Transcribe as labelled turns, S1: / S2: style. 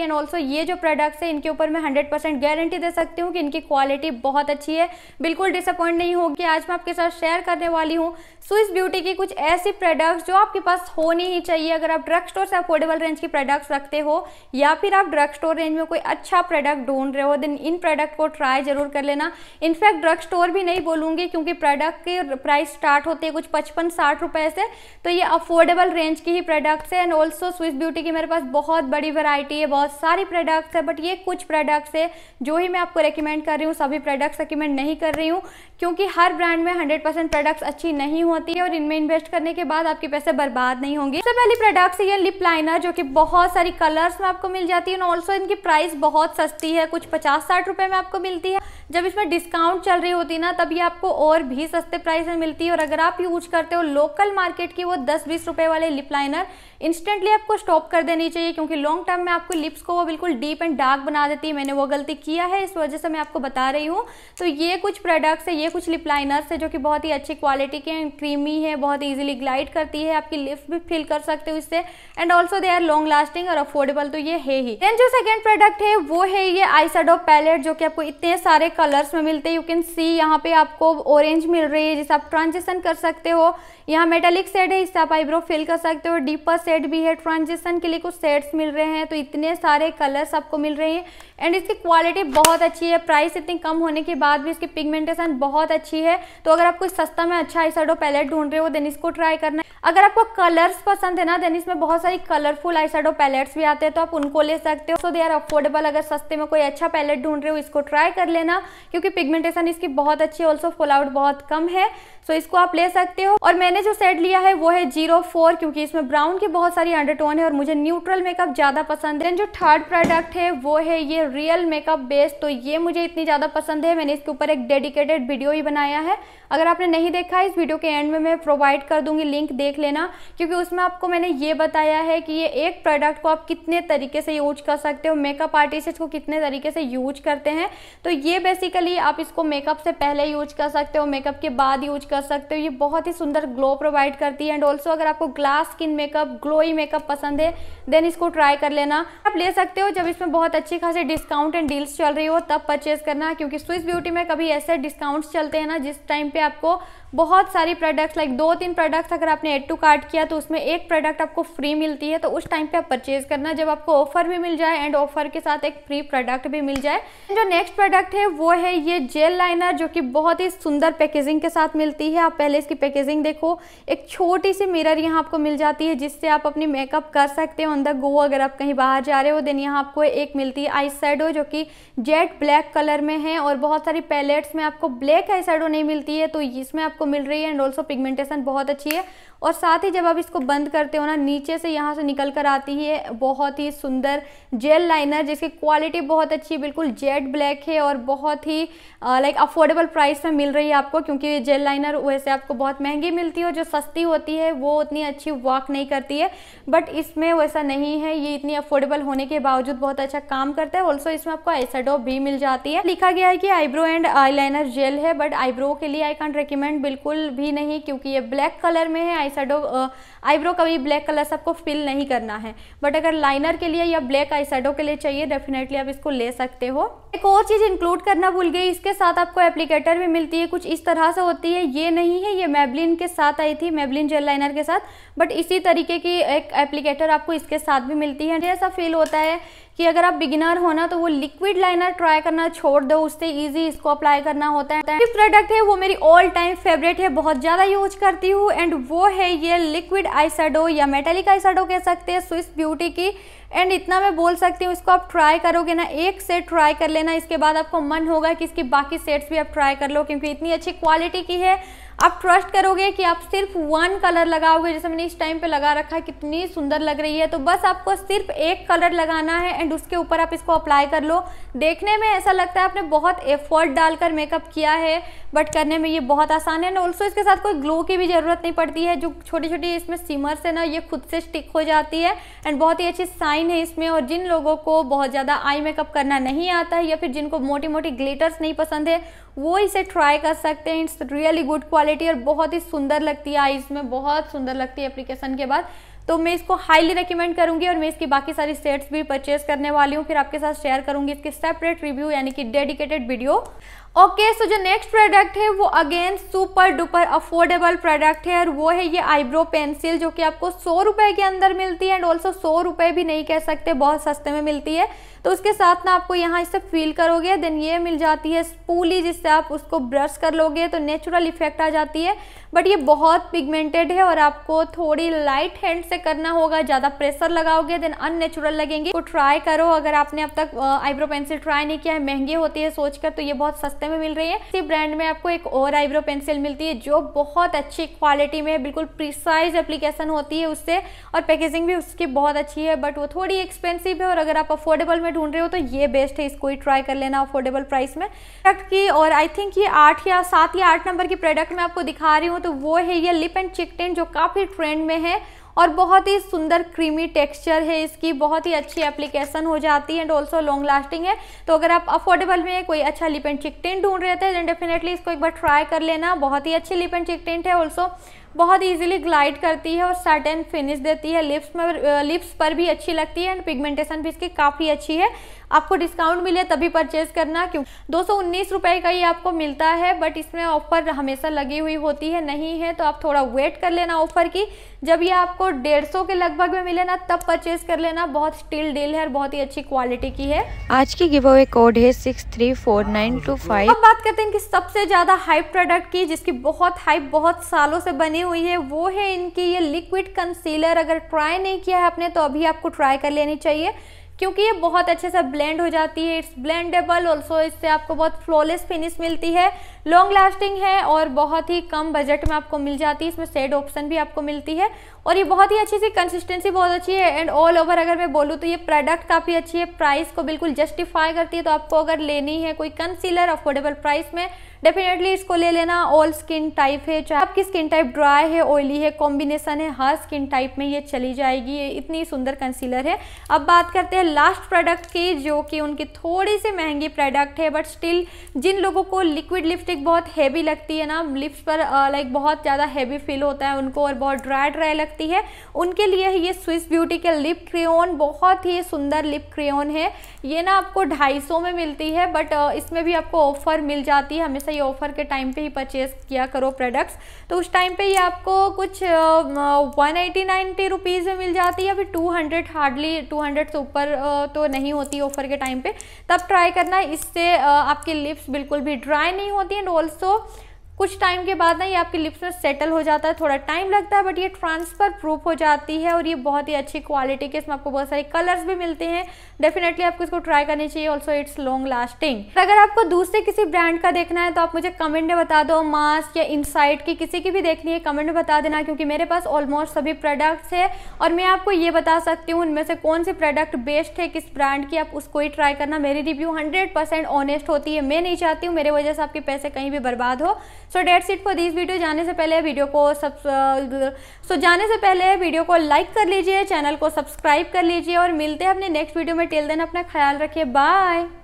S1: and also ये जो products है इनके ऊपर मैं 100 परसेंट गारंटी दे सकती हूँ कि इनकी क्वालिटी बहुत अच्छी है बिल्कुल डिसअपॉइंट नहीं होगी आज मैं आपके साथ शेयर करने वाली हूँ स्विस ब्यूटी की कुछ ऐसी प्रोडक्ट्स जो आपके पास होनी ही चाहिए अगर आप ड्रग स्टोर से अफोर्डेबल रेंज की प्रोडक्ट्स रखते हो या फिर आप ड्रग स्टोर रेंज में कोई अच्छा प्रोडक्ट ढूंढ रहे हो देन इन प्रोडक्ट को ट्राई जरूर कर लेना इनफैक्ट ड्रग स्टोर भी नहीं बोलूंगी क्योंकि प्रोडक्ट के प्राइस स्टार्ट होते हैं कुछ पचपन साठ रुपए से तो ये अफोर्डेबल रेंज की ही प्रोडक्ट्स है एंड ऑल्सो स्विस ब्यूटी की मेरे पास बहुत बड़ी वेरायटी है बहुत बहुत सारी प्रोडक्ट्स है बट ये कुछ प्रोडक्ट्स है जो ही मैं आपको रिकमेंड कर रही हूँ सभी प्रोडक्ट्स रिकमेंड नहीं कर रही हूँ क्योंकि हर ब्रांड में हंड्रेड परसेंट प्रोडक्ट्स अच्छी नहीं होती है और इनमें इन्वेस्ट करने के बाद आपके पैसे बर्बाद नहीं होंगे सबसे पहली प्रोडक्ट्स है ये लिप लाइनर जो कि बहुत सारी कलर्स में आपको मिल जाती है ऑल्सो इनकी प्राइस बहुत सस्ती है कुछ पचास साठ रुपये में आपको मिलती है जब इसमें डिस्काउंट चल रही होती ना तब ये आपको और भी सस्ते प्राइस में मिलती है और अगर आप यूज करते हो लोकल मार्केट की वो दस बीस रुपए वाले लिप लाइनर इंस्टेंटली आपको स्टॉप कर देनी चाहिए क्योंकि लॉन्ग टर्म में आपको लिप्स को वो बिल्कुल डीप एंड डार्क बना देती है मैंने वो गलती किया है इस वजह से मैं आपको बता रही हूँ तो ये कुछ प्रोडक्ट्स है ये कुछ लिप लाइनर्स है जो कि बहुत ही अच्छी क्वालिटी के एंड क्रीमी है बहुत ईजिली ग्लाइड करती है आपकी लिप्स भी फिल कर सकते हो इससे and also they are long lasting और अफोर्डेबल तो ये है ही देन जो सेकेंड प्रोडक्ट है वो है ये आई पैलेट जो कि आपको इतने सारे कलर्स में मिलते हैं यू कैन सी यहाँ पे आपको ऑरेंज मिल रही है जिससे आप ट्रांजेक्शन कर सकते हो यहाँ मेटालिक सेड है इससे आप आईब्रो फिल कर सकते हो डीपर सेड भी है ट्रांजेक्शन के लिए कुछ सेड्स मिल रहे हैं तो इतने सारे कलर्स आपको मिल रहे हैं एंड इसकी क्वालिटी बहुत अच्छी है प्राइस इतनी कम होने के बाद भी इसकी पिगमेंटेशन बहुत अच्छी है तो अगर आप कोई सस्ता में अच्छा आई पैलेट ढूंढ रहे हो देन इसको ट्राई करना है अगर आपको कलर्स पसंद है ना देन इसमें बहुत सारी कलरफुल आई पैलेट्स भी आते हैं तो आप उनको ले सकते हो सो दे आर अफोर्डेबल अगर सस्ते में कोई अच्छा पैलेट ढूंढ रहे हो इसको ट्राई कर लेना क्योंकि पिगमेंटेशन इसकी बहुत अच्छी है ऑल्सो फुल आउट बहुत कम है सो so इसको आप ले सकते हो और मैंने जो सेट लिया है वो है जीरो फोर क्योंकि इसमें ब्राउन की बहुत सारी अंडरटोन है और मुझे न्यूट्रल मेकअप ज़्यादा पसंद है जो थर्ड प्रोडक्ट है वो है ये रियल मेकअप बेस तो ये मुझे इतनी ज़्यादा पसंद है मैंने इसके ऊपर एक डेडिकेटेड वीडियो ही बनाया है अगर आपने नहीं देखा इस वीडियो के एंड में मैं प्रोवाइड कर दूंगी लिंक देख देख लेना क्योंकि उसमें आपको मैंने ये बताया है कि ये एक प्रोडक्ट को आप कितने तरीके से यूज कर सकते हो मेकअप आर्टिस्ट इसको कितने तरीके से यूज करते हैं तो ये बेसिकली आप इसको मेकअप से पहले यूज कर सकते हो मेकअप के बाद यूज कर सकते हो ये बहुत ही सुंदर ग्लो प्रोवाइड करती है एंड ऑल्सो अगर आपको glass skin makeup glowy makeup पसंद है देन इसको ट्राई कर लेना आप ले सकते हो जब इसमें बहुत अच्छी खासी डिस्काउंट एंड डील्स चल रही हो तब परचेज करना क्योंकि स्विस ब्यूटी में कभी ऐसे डिस्काउंट्स चलते हैं ना जिस टाइम पे आपको बहुत सारी प्रोडक्ट्स लाइक दो तीन प्रोडक्ट्स अगर आपने एड टू कार्ट किया तो उसमें एक प्रोडक्ट आपको फ्री मिलती है तो उस टाइम पे आप परचेज करना जब आपको ऑफर भी मिल जाए एंड ऑफर के साथ एक फ्री प्रोडक्ट भी मिल जाए जो नेक्स्ट प्रोडक्ट है वो है ये जेल लाइनर जो कि बहुत ही सुंदर पैकेजिंग के साथ मिलती है आप पहले इसकी पैकेजिंग देखो एक छोटी सी मिरर यहाँ आपको मिल जाती है जिससे आप अपनी मेकअप कर सकते हो ऑन द गो अगर आप कहीं बाहर जा रहे हो देन यहाँ आपको एक मिलती है आई शेडो जो कि जेट ब्लैक कलर में है और बहुत सारी पैलेट्स में आपको ब्लैक आई शेडो नहीं मिलती है तो इसमें आपको मिल रही है एंड ऑल्सो पिगमेंटेशन बहुत अच्छी है और साथ ही जब आप इसको बंद करते हो ना नीचे से यहाँ से निकल कर आती है बहुत ही सुंदर जेल लाइनर जिसकी क्वालिटी बहुत अच्छी है बिल्कुल जेट ब्लैक है और बहुत ही लाइक अफोर्डेबल प्राइस में मिल रही है आपको क्योंकि ये जेल लाइनर वैसे आपको बहुत महंगी मिलती है जो सस्ती होती है वो उतनी अच्छी वॉक नहीं करती है बट इसमें वैसा नहीं है ये इतनी अफोर्डेबल होने के बावजूद बहुत अच्छा काम करता है ऑल्सो इसमें आपको आईसेडो भी मिल जाती है लिखा गया है कि आईब्रो एंड आई जेल है बट आईब्रो के लिए आई कॉन्ट रिकमेंड बिल्कुल भी नहीं क्योंकि ये ब्लैक कलर में है आई शेडो आईब्रो भी ब्लैक कलर से आपको फिल नहीं करना है बट अगर लाइनर के लिए या ब्लैक आई के लिए चाहिए डेफिनेटली आप इसको ले सकते हो एक और चीज़ इंक्लूड करना भूल गई इसके साथ आपको एप्लीकेटर भी मिलती है कुछ इस तरह से होती है ये नहीं है ये मेबलिन के साथ आई थी मेबलिन जेल लाइनर के साथ बट इसी तरीके की एक एप्लीकेटर आपको इसके साथ भी मिलती है जैसा फील होता है कि अगर आप बिगिनर हो ना तो वो लिक्विड लाइनर ट्राई करना छोड़ दो उससे ईजी इसको अप्लाई करना होता है प्रोडक्ट है वो मेरी ऑल टाइम फेवरेट है बहुत ज़्यादा यूज करती हूँ एंड वो है ये लिक्विड आई या मेटेलिक आई कह सकते हैं स्विस ब्यूटी की एंड इतना मैं बोल सकती हूँ इसको आप ट्राई करोगे ना एक सेट ट्राई कर लेना इसके बाद आपको मन होगा कि इसकी बाकी सेट्स भी आप ट्राई कर लो क्योंकि इतनी अच्छी क्वालिटी की है आप ट्रस्ट करोगे कि आप सिर्फ वन कलर लगाओगे जैसे मैंने इस टाइम पे लगा रखा है कितनी सुंदर लग रही है तो बस आपको सिर्फ एक कलर लगाना है एंड उसके ऊपर आप इसको अप्लाई कर लो देखने में ऐसा लगता है आपने बहुत एफर्ट डालकर मेकअप किया है बट करने में ये बहुत आसान है एंड ऑल्सो इसके साथ कोई ग्लो की भी ज़रूरत नहीं पड़ती है जो छोटी छोटी इसमें सिमर्स है ना ये खुद से स्टिक हो जाती है एंड बहुत ही अच्छी साइन है इसमें और जिन लोगों को बहुत ज़्यादा आई मेकअप करना नहीं आता है या फिर जिनको मोटी मोटी ग्लेटर्स नहीं पसंद है वो इसे ट्राई कर सकते हैं it's really good quality quality और बहुत ही सुंदर लगती है आईज में बहुत सुंदर लगती है एप्लीकेशन के बाद तो मैं इसको हाईली रिकमेंड करूंगी और मैं इसकी बाकी सारी सेट्स भी परचेज करने वाली हूँ फिर आपके साथ शेयर करूंगी इसके सेपरेट रिव्यू यानी कि dedicated video okay okay, so so जो नेक्स्ट प्रोडक्ट है वो again super duper affordable product है और वो है ये आईब्रो पेंसिल जो कि आपको सौ रुपए के अंदर मिलती है एंड ऑल्सो सौ रुपए भी नहीं कह सकते बहुत सस्ते में मिलती है तो उसके साथ ना आपको यहाँ इसे फील करोगे देन ये मिल जाती है स्पूली जिससे आप उसको ब्रश कर लोगे तो नेचुरल इफेक्ट आ जाती है बट ये बहुत पिगमेंटेड है और आपको थोड़ी लाइट हैंड से करना होगा ज़्यादा प्रेशर लगाओगे देन अननेचुरल लगेंगे तो ट्राई करो अगर आपने अब तक आईब्रो पेंसिल ट्राई नहीं किया है महंगे होती है सोचकर तो ये बहुत सस्ते में मिल रही है इसी ब्रांड में आपको एक और आईब्रो पेंसिल मिलती है जो बहुत अच्छी क्वालिटी में बिल्कुल प्रिसाइज एप्लीकेशन होती है उससे और पैकेजिंग भी उसकी बहुत अच्छी है बट वो थोड़ी एक्सपेंसिव है और अगर आप अफोर्डेबल में ढूंढ रहे हो तो ये बेस्ट है इसको ही ट्राई कर लेना अफोर्डेबल प्राइस में प्रोडक्ट की और आई थिंक ये आठ या सात या आठ नंबर की प्रोडक्ट मैं आपको दिखा रही हूँ तो वो है ये लिप एंड चिक टेन जो काफ़ी ट्रेंड में है और बहुत ही सुंदर क्रीमी टेक्सचर है इसकी बहुत ही अच्छी एप्लीकेशन हो जाती है एंड ऑल्सो लॉन्ग लास्टिंग है तो अगर आप अफोर्डेबल में कोई अच्छा लिप एंड चिक टेंट ढूंढ रहे थे डेफिनेटली इसको एक बार ट्राई कर लेना बहुत ही अच्छी लिप एंड चिक टेंट है ऑल्सो बहुत इजीली ग्लाइड करती है और सर्टेन फिनिश देती है लिप्स में लिप्स पर भी अच्छी लगती है एंड पिगमेंटेशन भी इसकी काफ़ी अच्छी है आपको डिस्काउंट मिले तभी परचेज करना क्यों दो सौ का ही आपको मिलता है बट इसमें ऑफर हमेशा लगी हुई होती है नहीं है तो आप थोड़ा वेट कर लेना ऑफर की जब ये आपको डेढ़ सौ के लगभग में मिले ना तब परचेज कर लेना बहुत स्टील डील है और बहुत ही अच्छी क्वालिटी की है आज की गिव अवे कोड है six three four nine two five अब बात करते हैं कि सबसे ज़्यादा हाइप प्रोडक्ट की जिसकी बहुत हाइप बहुत सालों से बनी बनी हुई है वो है इनकी ये लिक्विड कंसीलर अगर ट्राई नहीं किया है आपने तो अभी आपको ट्राई कर लेनी चाहिए क्योंकि ये बहुत अच्छे से ब्लेंड हो जाती है इट्स ब्लेंडेबल ऑल्सो इससे आपको बहुत फ्लॉलेस फिनिश मिलती है लॉन्ग लास्टिंग है और बहुत ही कम बजट में आपको मिल जाती है इसमें सेड ऑप्शन भी आपको मिलती है और ये बहुत ही अच्छी सी कंसिस्टेंसी बहुत अच्छी है एंड ऑल ओवर अगर मैं बोलूँ तो ये प्रोडक्ट काफ़ी अच्छी है प्राइस को बिल्कुल जस्टिफाई करती है तो आपको अगर लेनी है कोई कंसीलर अफोर्डेबल प्राइस में डेफिनेटली इसको ले लेना ऑल स्किन टाइप है चाहे आपकी स्किन टाइप ड्राई है ऑयली है कॉम्बिनेसन है हर स्किन टाइप में ये चली जाएगी ये इतनी सुंदर कंसीलर है अब बात करते हैं लास्ट प्रोडक्ट की जो कि उनकी थोड़ी सी महंगी प्रोडक्ट है बट स्टिल जिन लोगों को लिक्विड लिपस्टिक बहुत हैवी लगती है ना लिप्स पर लाइक बहुत ज़्यादा हैवी फील होता है उनको और बहुत ड्राई ड्राई लगती है उनके लिए ये स्विस ब्यूटी के लिप क्रेन बहुत ही सुंदर लिप क्रेन है ये ना आपको ढाई में मिलती है बट इसमें भी आपको ऑफर मिल जाती है हमेशा हमेशा ये ऑफर के टाइम पे ही परचेज किया करो प्रोडक्ट्स तो उस टाइम पे ये आपको कुछ वन एटी नाइनटी रुपीज़ में मिल जाती है या फिर two hundred hardly two hundred से ऊपर तो नहीं होती ऑफर के टाइम पे तब ट्राई करना इससे आपकी लिप्स बिल्कुल भी ड्राई नहीं होती एंड ऑल्सो कुछ टाइम के बाद ना ये आपके लिप्स में सेटल हो जाता है थोड़ा टाइम लगता है बट ये ट्रांसफ़र प्रूफ हो जाती है और ये बहुत ही अच्छी क्वालिटी के इसमें आपको बहुत सारे कलर्स भी मिलते हैं डेफिनेटली आपको इसको ट्राई करनी चाहिए ऑल्सो इट्स लॉन्ग लास्टिंग अगर आपको दूसरे किसी ब्रांड का देखना है तो आप मुझे कमेंट में बता दो मास्क या इनसाइट की किसी की भी देखनी है कमेंट में बता देना क्योंकि मेरे पास ऑलमोस्ट सभी प्रोडक्ट्स है और मैं आपको ये बता सकती हूँ उनमें से कौन सी प्रोडक्ट बेस्ट है किस ब्रांड की आप उसको ही ट्राई करना मेरी रिव्यू हंड्रेड परसेंट ऑनेस्ट होती है मैं नहीं चाहती हूँ मेरे वजह से आपके पैसे कहीं भी बर्बाद हो so that's it for this video जाने से पहले वीडियो को सब सो uh, so, जाने से पहले वीडियो को लाइक कर लीजिए चैनल को सब्सक्राइब कर लीजिए और मिलते हैं अपने नेक्स्ट वीडियो में टेल देन अपना ख्याल रखिए बाय